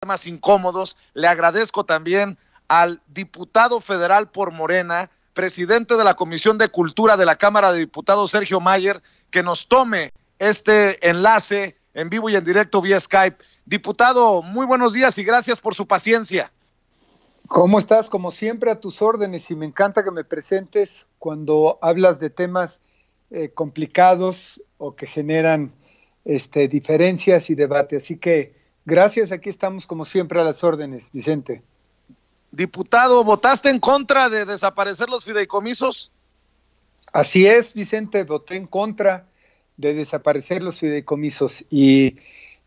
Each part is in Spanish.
temas incómodos. Le agradezco también al diputado federal por Morena, presidente de la Comisión de Cultura de la Cámara de Diputados, Sergio Mayer, que nos tome este enlace en vivo y en directo vía Skype. Diputado, muy buenos días y gracias por su paciencia. ¿Cómo estás? Como siempre, a tus órdenes y me encanta que me presentes cuando hablas de temas eh, complicados o que generan este, diferencias y debate. Así que Gracias, aquí estamos como siempre a las órdenes, Vicente. Diputado, ¿votaste en contra de desaparecer los fideicomisos? Así es, Vicente, voté en contra de desaparecer los fideicomisos y,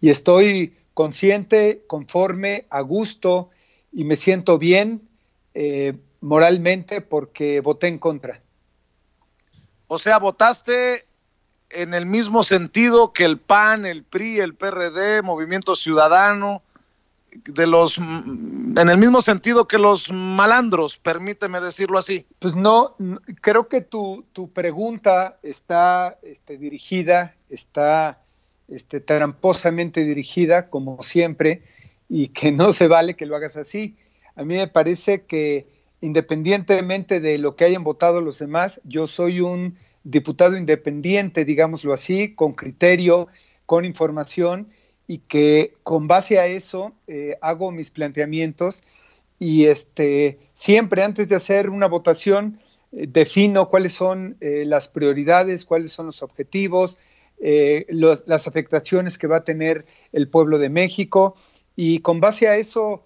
estoy consciente, conforme, a gusto y me siento bien eh, moralmente porque voté en contra. O sea, votaste en el mismo sentido que el PAN, el PRI, el PRD, Movimiento Ciudadano, de los mm, en el mismo sentido que los malandros, permíteme decirlo así. Pues no, creo que tu, pregunta está este, dirigida, está este, tramposamente dirigida, como siempre, y que no se vale que lo hagas así. A mí me parece que independientemente de lo que hayan votado los demás, yo soy un diputado independiente, digámoslo así, con criterio, con información y que con base a eso eh, hago mis planteamientos y este, siempre antes de hacer una votación eh, defino cuáles son eh, las prioridades, cuáles son los objetivos, las afectaciones que va a tener el pueblo de México y con base a eso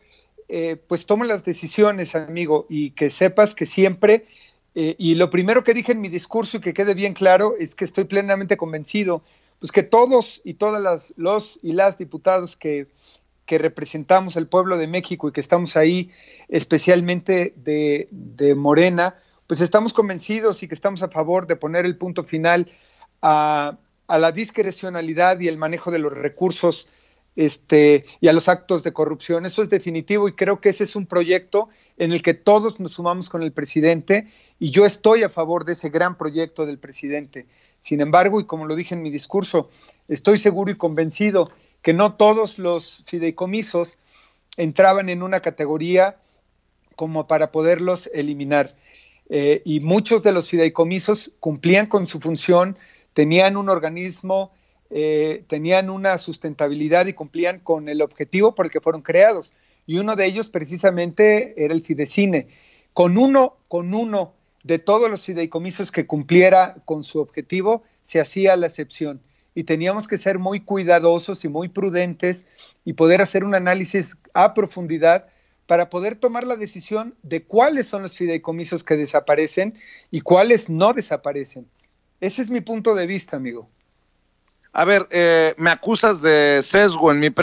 pues tomo las decisiones, amigo, y que sepas que siempre eh, y lo primero que dije en mi discurso y que quede bien claro es que estoy plenamente convencido, pues que todos y todas los y las diputados que, representamos el pueblo de México y que estamos ahí especialmente de, Morena, pues estamos convencidos y que estamos a favor de poner el punto final a, a la discrecionalidad y el manejo de los recursos este, y a los actos de corrupción. Eso es definitivo y creo que ese es un proyecto en el que todos nos sumamos con el presidente y yo estoy a favor de ese gran proyecto del presidente. Sin embargo, y como lo dije en mi discurso, estoy seguro y convencido que no todos los fideicomisos entraban en una categoría como para poderlos eliminar. Eh, y muchos de los fideicomisos cumplían con su función, tenían un organismo eh, tenían una sustentabilidad y cumplían con el objetivo por el que fueron creados. Y uno de ellos precisamente era el Fidecine. Con uno, con uno de todos los fideicomisos que cumpliera con su objetivo, se hacía la excepción. Y teníamos que ser muy cuidadosos y muy prudentes y poder hacer un análisis a profundidad para poder tomar la decisión de cuáles son los fideicomisos que desaparecen y cuáles no desaparecen. Ese es mi punto de vista, amigo. A ver, eh, me acusas de sesgo en mi pre.